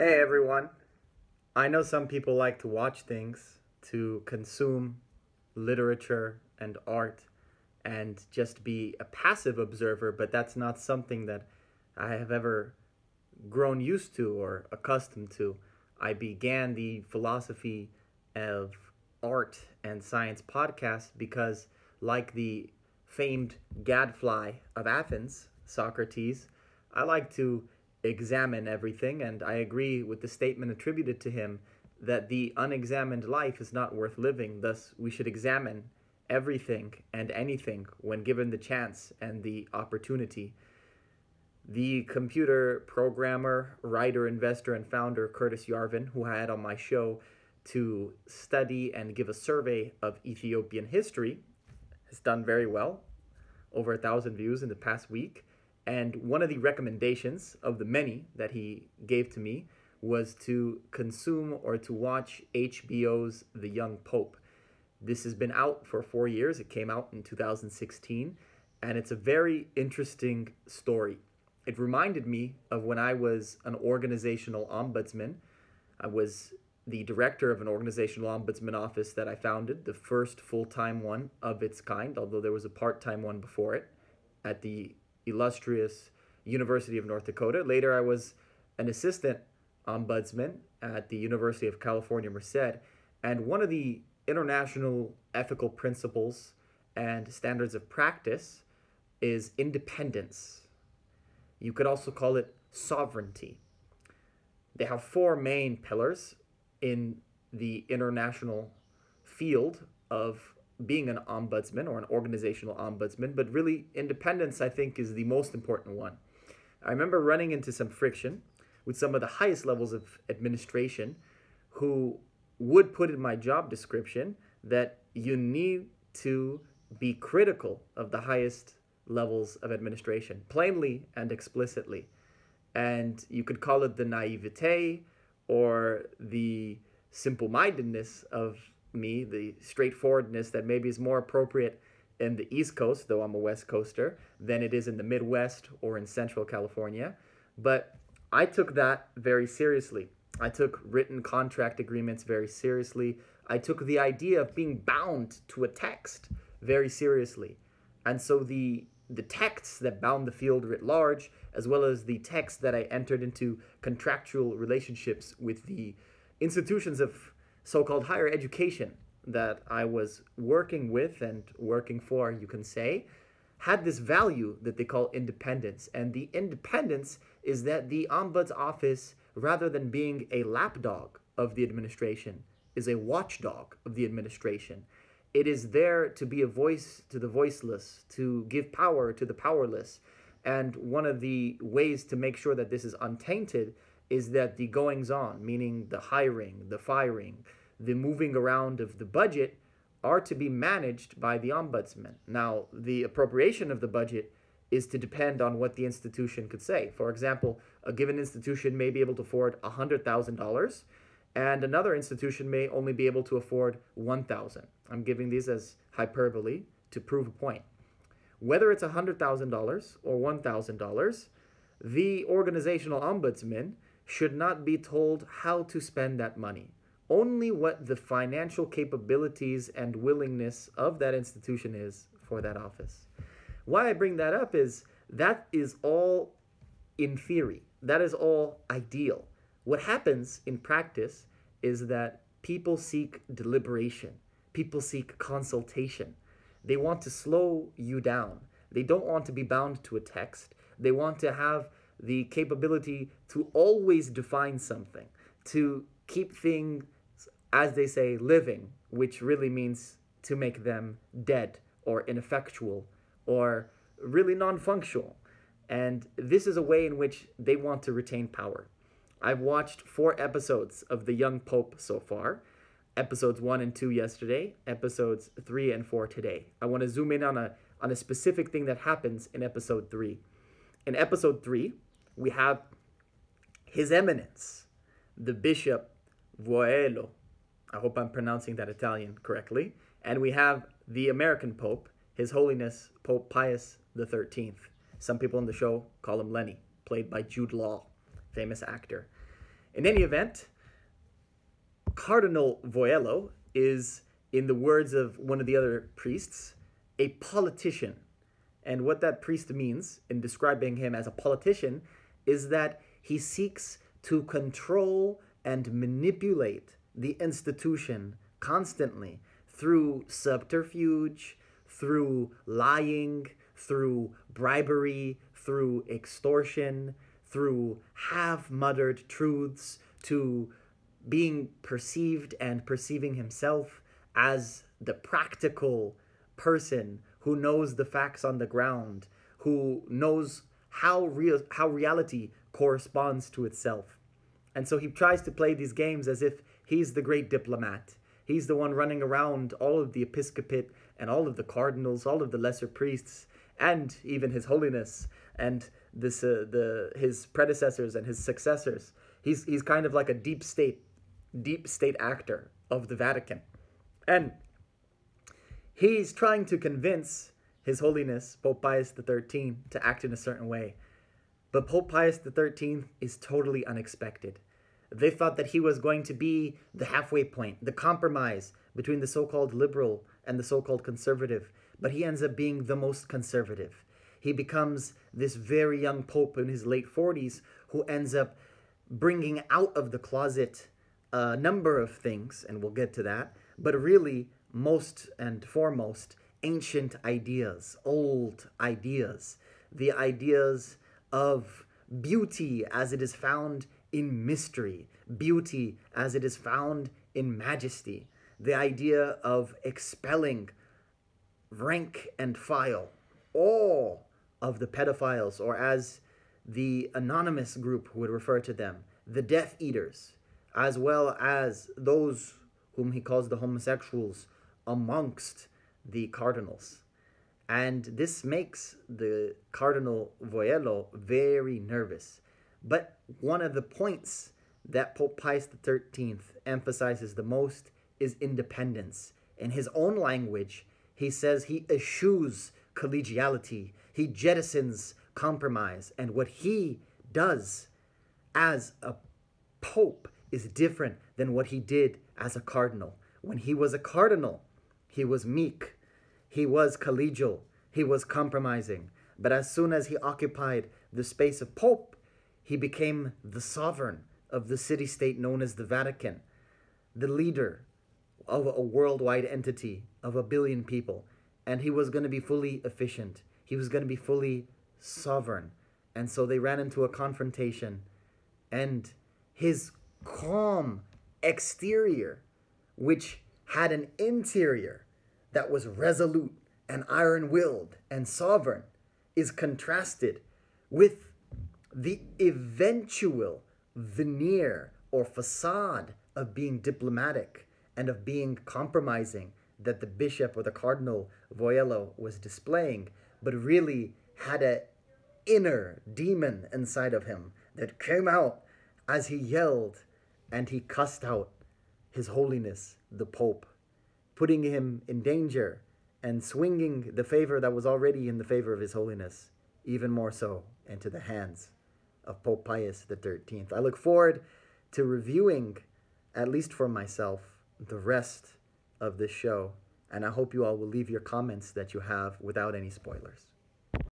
Hey everyone. I know some people like to watch things, to consume literature and art, and just be a passive observer, but that's not something that I have ever grown used to or accustomed to. I began the philosophy of art and science podcast because, like the famed gadfly of Athens, Socrates, I like to examine everything, and I agree with the statement attributed to him that the unexamined life is not worth living. Thus, we should examine everything and anything when given the chance and the opportunity. The computer programmer, writer, investor, and founder Curtis Yarvin, who I had on my show to study and give a survey of Ethiopian history, has done very well, over a thousand views in the past week. And one of the recommendations of the many that he gave to me was to consume or to watch HBO's The Young Pope. This has been out for four years. It came out in 2016, and it's a very interesting story. It reminded me of when I was an organizational ombudsman. I was the director of an organizational ombudsman office that I founded, the first full time one of its kind, although there was a part time one before it at the illustrious University of North Dakota. Later, I was an assistant ombudsman at the University of California, Merced. And one of the international ethical principles and standards of practice is independence. You could also call it sovereignty. They have four main pillars in the international field of being an ombudsman or an organizational ombudsman, but really independence, I think, is the most important one. I remember running into some friction with some of the highest levels of administration who would put in my job description that you need to be critical of the highest levels of administration, plainly and explicitly. And you could call it the naivete or the simple mindedness of me the straightforwardness that maybe is more appropriate in the East Coast, though I'm a West Coaster, than it is in the Midwest or in Central California. But I took that very seriously. I took written contract agreements very seriously. I took the idea of being bound to a text very seriously. And so the the texts that bound the field writ large, as well as the texts that I entered into contractual relationships with the institutions of so-called higher education that I was working with and working for, you can say, had this value that they call independence. And the independence is that the ombuds office, rather than being a lapdog of the administration, is a watchdog of the administration. It is there to be a voice to the voiceless, to give power to the powerless. And one of the ways to make sure that this is untainted is that the goings on, meaning the hiring, the firing, the moving around of the budget are to be managed by the ombudsman. Now, the appropriation of the budget is to depend on what the institution could say. For example, a given institution may be able to afford $100,000 and another institution may only be able to afford 1,000. I'm giving these as hyperbole to prove a point. Whether it's $100,000 or $1,000, the organizational ombudsman should not be told how to spend that money only what the financial capabilities and willingness of that institution is for that office. Why I bring that up is that is all in theory, that is all ideal. What happens in practice is that people seek deliberation, people seek consultation. They want to slow you down. They don't want to be bound to a text. They want to have the capability to always define something, to keep things as they say, living, which really means to make them dead or ineffectual or really non functional. And this is a way in which they want to retain power. I've watched four episodes of The Young Pope so far episodes one and two yesterday, episodes three and four today. I want to zoom in on a, on a specific thing that happens in episode three. In episode three, we have His Eminence, the Bishop Voelo I hope I'm pronouncing that Italian correctly. And we have the American Pope, His Holiness Pope Pius XIII. Some people in the show call him Lenny, played by Jude Law, famous actor. In any event, Cardinal Voello is, in the words of one of the other priests, a politician. And what that priest means in describing him as a politician is that he seeks to control and manipulate the institution constantly through subterfuge, through lying, through bribery, through extortion, through half muttered truths, to being perceived and perceiving himself as the practical person who knows the facts on the ground, who knows how real how reality corresponds to itself. And so he tries to play these games as if He's the great diplomat. He's the one running around all of the episcopate and all of the cardinals, all of the lesser priests, and even His Holiness and this uh, the his predecessors and his successors. He's he's kind of like a deep state, deep state actor of the Vatican, and he's trying to convince His Holiness Pope Pius XIII to act in a certain way. But Pope Pius XIII is totally unexpected. They thought that he was going to be the halfway point, the compromise between the so called liberal and the so called conservative. But he ends up being the most conservative. He becomes this very young pope in his late 40s who ends up bringing out of the closet a number of things, and we'll get to that, but really, most and foremost, ancient ideas, old ideas, the ideas of beauty as it is found in mystery, beauty as it is found in majesty, the idea of expelling rank and file, all of the pedophiles, or as the anonymous group would refer to them, the Death Eaters, as well as those whom he calls the homosexuals amongst the cardinals. And this makes the Cardinal Voello very nervous. But one of the points that Pope Pius XIII emphasizes the most is independence. In his own language, he says he eschews collegiality, he jettisons compromise. And what he does as a pope is different than what he did as a cardinal. When he was a cardinal, he was meek, he was collegial, he was compromising. But as soon as he occupied the space of pope, he became the sovereign of the city state known as the Vatican, the leader of a worldwide entity of a billion people. And he was going to be fully efficient, he was going to be fully sovereign. And so they ran into a confrontation, and his calm exterior, which had an interior that was resolute and iron willed and sovereign, is contrasted with the eventual veneer or facade of being diplomatic and of being compromising that the bishop or the cardinal Voyello was displaying, but really had an inner demon inside of him that came out as he yelled and he cussed out His Holiness the Pope, putting him in danger and swinging the favor that was already in the favor of His Holiness even more so into the hands of Pope Pius XIII. I look forward to reviewing, at least for myself, the rest of this show, and I hope you all will leave your comments that you have without any spoilers.